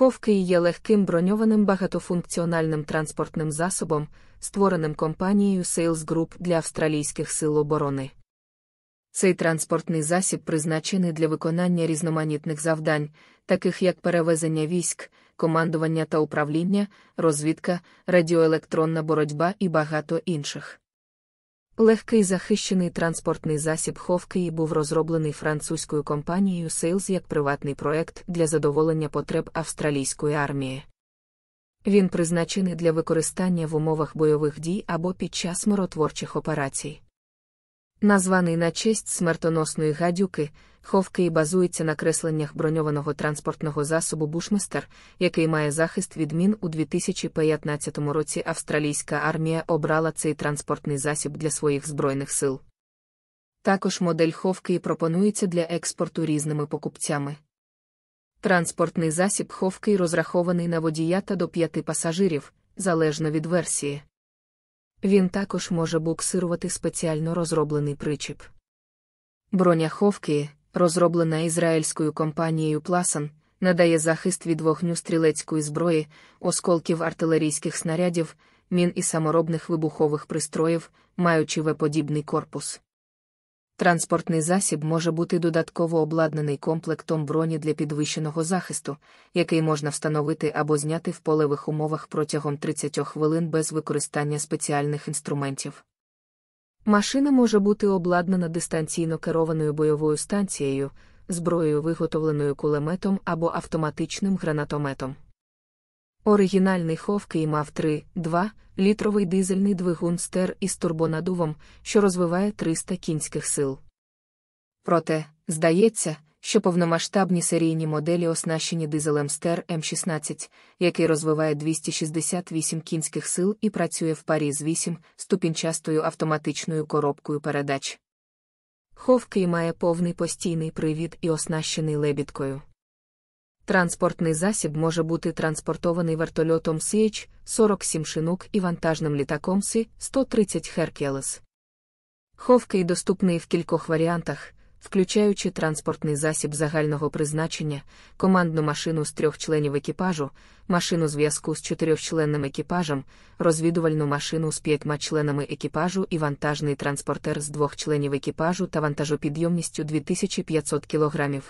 Ховки є легким броньованим багатофункціональним транспортним засобом, створеним компанією Sales Group для австралійських сил оборони. Цей транспортний засіб призначений для виконання різноманітних завдань, таких як перевезення військ, командування та управління, розвідка, радіоелектронна боротьба і багато інших. Легкий захищений транспортний засіб Ховкеї був розроблений французькою компанією Sales як приватний проект для задоволення потреб австралійської армії. Він призначений для використання в умовах бойових дій або під час миротворчих операцій. Названий на честь смертоносної гадюки, ховкий базується на кресленнях броньованого транспортного засобу Бушместер, який має захист від мін у 2015 році австралійська армія обрала цей транспортний засіб для своїх збройних сил. Також модель ховки пропонується для експорту різними покупцями. Транспортний засіб ховки розрахований на водія та до п'яти пасажирів, залежно від версії. Він також може буксирувати спеціально розроблений причіп. Броня ховки, розроблена ізраїльською компанією Пласан, надає захист від вогню стрілецької зброї, осколків артилерійських снарядів, мін і саморобних вибухових пристроїв, маючи веподібний корпус. Транспортний засіб може бути додатково обладнаний комплектом броні для підвищеного захисту, який можна встановити або зняти в полевих умовах протягом 30 хвилин без використання спеціальних інструментів. Машина може бути обладнана дистанційно керованою бойовою станцією, зброєю, виготовленою кулеметом або автоматичним гранатометом. Оригінальний Ховкей мав 3,2 літровий дизельний двигун стер із турбонадувом, що розвиває 300 кінських сил. Проте, здається, що повномасштабні серійні моделі оснащені дизелем стер М16, який розвиває 268 кінських сил і працює в парі з 8 ступінчастою автоматичною коробкою передач. Ховкей має повний постійний привід і оснащений лебідкою. Транспортний засіб може бути транспортований вертольотом CH-47 шинук і вантажним літаком Сі 130 Херкелес. Ховкей доступний в кількох варіантах, включаючи транспортний засіб загального призначення, командну машину з трьох членів екіпажу, машину зв'язку з чотирьохчленним екіпажем, розвідувальну машину з п'ятьма членами екіпажу і вантажний транспортер з двох членів екіпажу та вантажопідйомністю 2500 кг.